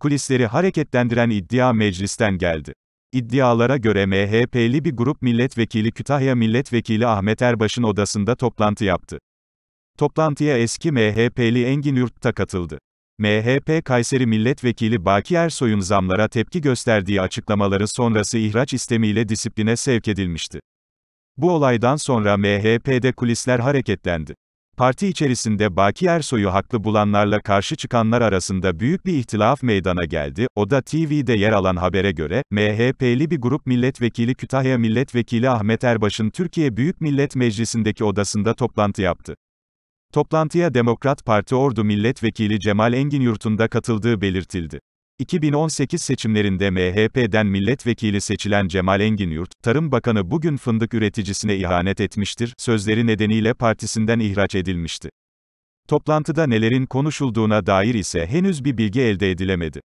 kulisleri hareketlendiren iddia meclisten geldi. İddialara göre MHP'li bir grup milletvekili Kütahya Milletvekili Ahmet Erbaş'ın odasında toplantı yaptı. Toplantıya eski MHP'li Engin Yurtta katıldı. MHP Kayseri Milletvekili Baki Ersoy'un zamlara tepki gösterdiği açıklamaları sonrası ihraç istemiyle disipline sevk edilmişti. Bu olaydan sonra MHP'de kulisler hareketlendi. Parti içerisinde Baki Ersoy'u haklı bulanlarla karşı çıkanlar arasında büyük bir ihtilaf meydana geldi. O da TV'de yer alan habere göre, MHP'li bir grup milletvekili Kütahya Milletvekili Ahmet Erbaş'ın Türkiye Büyük Millet Meclisi'ndeki odasında toplantı yaptı. Toplantıya Demokrat Parti Ordu Milletvekili Cemal Engin Yurt'un da katıldığı belirtildi. 2018 seçimlerinde MHP'den milletvekili seçilen Cemal Enginyurt, Tarım Bakanı bugün fındık üreticisine ihanet etmiştir, sözleri nedeniyle partisinden ihraç edilmişti. Toplantıda nelerin konuşulduğuna dair ise henüz bir bilgi elde edilemedi.